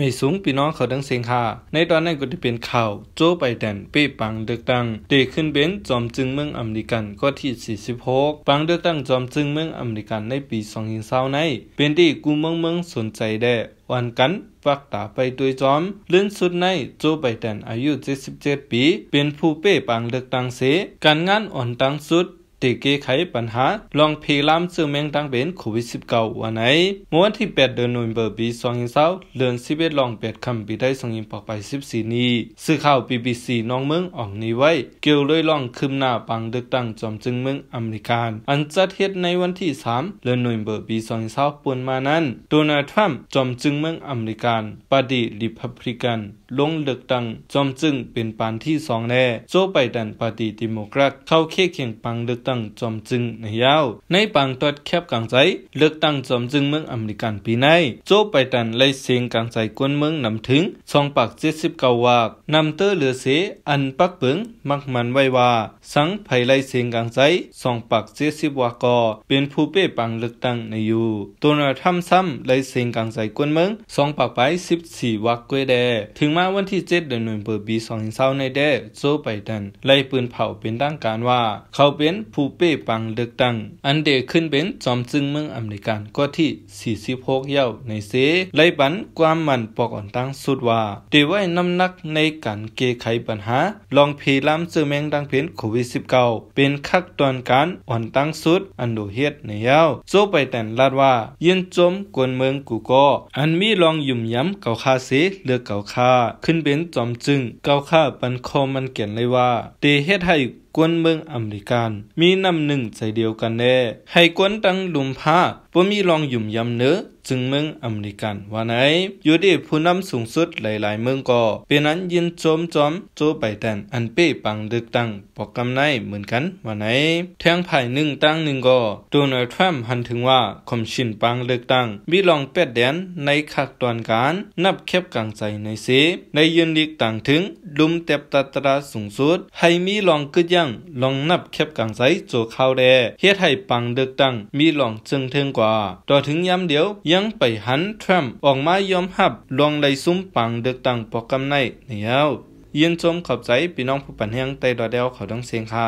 ไม่สูงพี่น้องเขาดั้งเสียงหาในตอนนั้นก็จะเป็นข่าว โจไบเดนเป้ปังเดือกตั้งเด็กขึ้นเบนจอมจึงเมืองอเมริกันก็ที่ 46 ปังเดือกตั้งจอมจึงเมืองอเมริกันในปี 2020ใน เป็นที่กูเมืองเมืองสนใจแด้ วันกันฟักตาไปด้วยจอมเลื่อนสุดในโจไบเดนอายุ 77 ปี เป็นผู้เป้ปังเลือกตั้งเสการงานอ่อนตังสุดตีเกไขปัญหา ลองพพลามซึ่งแมงตังเป็นโควิด -19 วันไหนเมื่อวันที่ 8 เดือนธันวาคมปี2020เดือน11ลอง8คำาปีได้สงยิมปอกไป14นี้สื่อข่าว BBC น้องเมืองออกนี้ไว้ เกี่ยวเลยลองคืมหน้าปังดึกตั้งจอมจึงเมืองอเมริกันอันจัดเห็ุในวันที่3เดือนธันวาคมปี2020ปวนมานั้นโดนัลด์ทรัมป์จอมจึงเมืองอเมริกันปาตีริพับลิกัน ลงเลือกตั้งจอมจึงเป็นปานที่2แน่โจไบเดนปาตีดิโมแครตเข้าเค้เคียงปังเลือกตั้งจอมจึงในยาวในปางตัดแคบกลางใจเลือกตั้งจอมจึงเมืองอเมริกันปีในโจไปตันไลเสียงกลางใจกวนเมืองนำถึงสองปากเจ็ดสิบเก้าวากนำเตอเหลือเสอันปักเปิงมักมันไว้ว่าสังไผไลเสียงกลางใจสองปากเจ็ดสิบวากอ เป็นผู้เป้ปังเลือกตั้งในอยู่ตัวนาทำซ้ำไลเสียงกลางใจกวนเมืองสองปากไปสิบสี่วากกวยแด ถึงมาวันที่เจ็ดเดือนหนึ่งเปิดปีสองินเศร้าในแดโจไปตัน ไลปืนเผาเป็นตั้งการว่า เขาเป็นผผู้เป้ปังเลือกตั้งอันเดขึ้นเป็นจอมจึงเมืองอเมริกันก็ที่ 46เย้าในเซไลบันความมันปอกอ่อนตั้งสุดว่าเดไว้น้ำหนักในการเก้ไขปัญหา ลองเพล้ำเสือแมงดังเพนโควิด -19 เป็นคักตอนการอ่อนตั้งสุดอันโดเฮ็ดในเย้าโจไปแต่นลาดว่าเย็นจมกวนเมืองกูก็ อันมีลองยุ่มย้ำเก่าคาเสเลือกเก่าคาขึ้นเป็นจอมจึงเก่าคาปันคอมันเกียนเลยว่า เตเฮ็ดให้กวนเมืองอเมริกันมีนำหนึ่งใจเดียวกันแน่ ให้กวนตั้งลุมผ้าบมีลองยุ่มยำเนื้อจึงเมืองอเมริกัน ว่าไหนอยู่ดีผู้นำสูงสุดหลายๆเมืองก็เป็นนั้นยินโจมจอมโจไบแดนอันเป้ปังดึกตั้งปอกกำไนเหมือนกัน ว่าไหนแทงภายหนึ่งตั้งหนึ่งก็โดนัลด์ทรัมป์หันถึงว่าคมชินปังเลือกตั้งมีลองแปดแดนในขักตอนการ นับแคบกลางใจในเสในยืนลีกต่างถึงลุมเต็บตาตราสูงสุด ให้มีลองกึศยังลองนับแคบกลางใจโจเข้าแดเฮ็ดให้ปังเลือกตั้งมีลองจึงถึงกว่าาต่อถึงยามเดียวยังไปหันทรัมป์ออกมายอมหับลองไลซุ้มปังเดือกตั้งปอกกำาในเนียวยินชมขอบใจพี่น้องผู้ปันแห่งไต้ดอเดวเขาดังเสียงค่ะ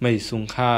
ไม่สูงค่า